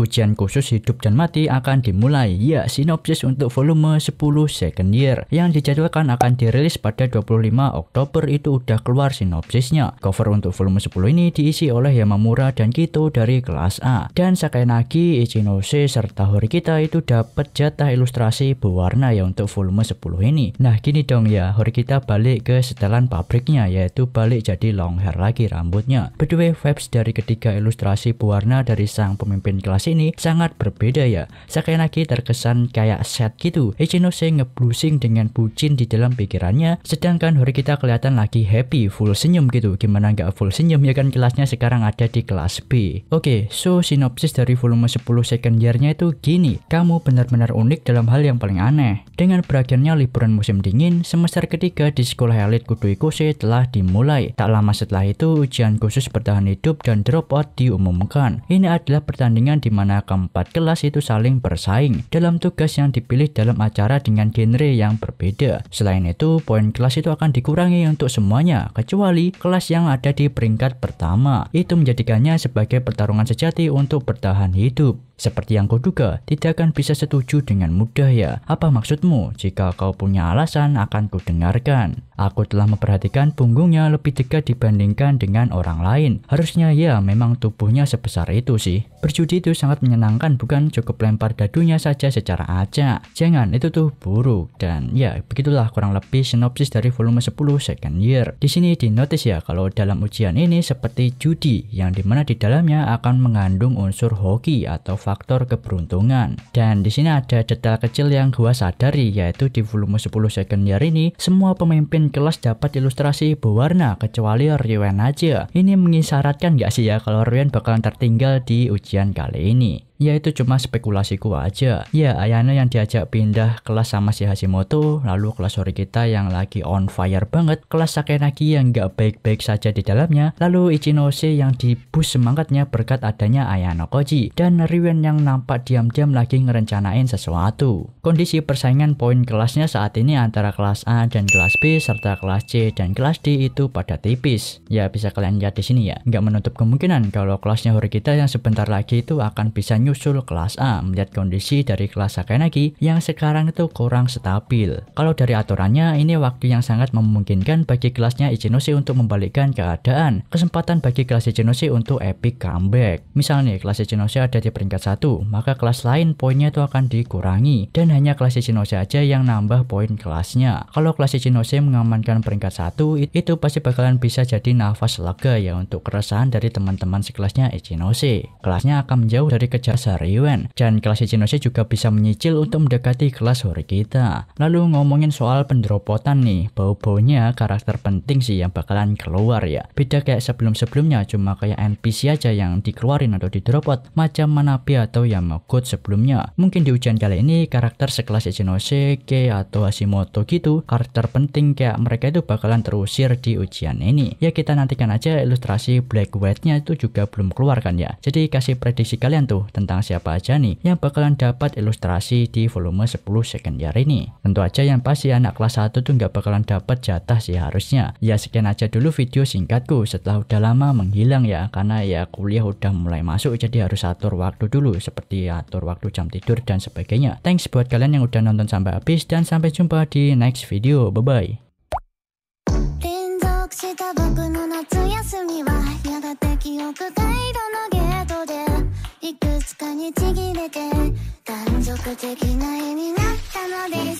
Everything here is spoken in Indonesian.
Ujian khusus hidup dan mati akan dimulai. Ya, sinopsis untuk volume 10 second year yang dijadwalkan akan dirilis pada 25 Oktober itu udah keluar sinopsisnya. Cover untuk volume 10 ini diisi oleh Yamamura dan Kito dari kelas A. Dan sekali lagi, Ichinose, serta Horikita itu dapat jatah ilustrasi berwarna ya untuk volume 10 ini. Nah, gini dong ya, Horikita balik ke setelan pabriknya yaitu balik jadi long hair lagi rambutnya. By vibes dari ketiga ilustrasi berwarna dari sang pemimpin kelas ini sangat berbeda ya. Sekali lagi terkesan kayak set gitu. Ichinose ngeblusing dengan bucin di dalam pikirannya, sedangkan kita kelihatan lagi happy, full senyum gitu. Gimana nggak full senyum ya kan kelasnya sekarang ada di kelas B. Oke, okay, so sinopsis dari volume 10 second year-nya itu gini. Kamu benar-benar unik dalam hal yang paling aneh. Dengan berakhirnya liburan musim dingin, semester ketiga di sekolah elit Kuduikose telah dimulai. Tak lama setelah itu, ujian khusus bertahan hidup dan drop out diumumkan. Ini adalah pertandingan di mana keempat kelas itu saling bersaing dalam tugas yang dipilih dalam acara dengan genre yang berbeda. Selain itu, poin kelas itu akan dikurangi untuk semuanya, kecuali kelas yang ada di peringkat pertama. Itu menjadikannya sebagai pertarungan sejati untuk bertahan hidup. Seperti yang kuduga, tidak akan bisa setuju dengan mudah ya. Apa maksudmu? Jika kau punya alasan, akan kudengarkan. Aku telah memperhatikan punggungnya lebih dekat dibandingkan dengan orang lain. Harusnya ya memang tubuhnya sebesar itu sih. Berjudi itu sangat menyenangkan bukan cukup lempar dadunya saja secara acak. Jangan itu tuh buruk. Dan ya begitulah kurang lebih sinopsis dari volume 10 second year. Di sini di notice ya kalau dalam ujian ini seperti judi yang dimana di dalamnya akan mengandung unsur hoki atau faktor keberuntungan. Dan di sini ada detail kecil yang gua sadari yaitu di volume 10 second year ini semua pemimpin kelas dapat ilustrasi berwarna kecuali Ryuan aja. Ini mengisyaratkan gak sih ya kalau Ryuan bakalan tertinggal di ujian kali ini. Ya itu cuma spekulasiku aja. Ya Ayana yang diajak pindah kelas sama si Hashimoto, lalu kelas kita yang lagi on fire banget, kelas Sakenagi yang nggak baik-baik saja di dalamnya, lalu Ichinose yang dibus semangatnya berkat adanya Ayano Koji, dan Riwen yang nampak diam-diam lagi ngerencanain sesuatu. Kondisi persaingan poin kelasnya saat ini antara kelas A dan kelas B serta kelas C dan kelas D itu pada tipis. Ya bisa kalian lihat di sini ya. Nggak menutup kemungkinan kalau kelasnya kita yang sebentar lagi itu akan bisa nyuruh menyusul kelas A melihat kondisi dari kelas Sakanagi yang sekarang itu kurang stabil. Kalau dari aturannya, ini waktu yang sangat memungkinkan bagi kelasnya Ichinose untuk membalikkan keadaan. Kesempatan bagi kelas Ichinose untuk epic comeback. Misalnya kelas Ichinose ada di peringkat 1, maka kelas lain poinnya itu akan dikurangi dan hanya kelas Ichinose aja yang nambah poin kelasnya. Kalau kelas Ichinose mengamankan peringkat 1, itu pasti bakalan bisa jadi nafas lega ya untuk keresahan dari teman-teman sekelasnya Ichinose. Kelasnya akan menjauh dari kejar pasar Yuan. Dan kelas Ichinose juga bisa menyicil untuk mendekati kelas Hori kita. Lalu ngomongin soal pendropotan nih, bau-baunya karakter penting sih yang bakalan keluar ya. Beda kayak sebelum-sebelumnya cuma kayak NPC aja yang dikeluarin atau didropot. macam manapi atau yang Yamagut sebelumnya. Mungkin di ujian kali ini karakter sekelas Ichinose, ke atau Hashimoto gitu, karakter penting kayak mereka itu bakalan terusir di ujian ini. Ya kita nantikan aja ilustrasi Black White-nya itu juga belum keluar kan ya. Jadi kasih prediksi kalian tuh tentang tentang siapa aja nih yang bakalan dapat ilustrasi di volume 10 second year ini. Tentu aja yang pasti anak kelas 1 tuh nggak bakalan dapat jatah sih harusnya. Ya sekian aja dulu video singkatku setelah udah lama menghilang ya karena ya kuliah udah mulai masuk jadi harus atur waktu dulu seperti atur waktu jam tidur dan sebagainya. Thanks buat kalian yang udah nonton sampai habis dan sampai jumpa di next video. Bye bye. いくつかにちぎれて断続的な絵になったのです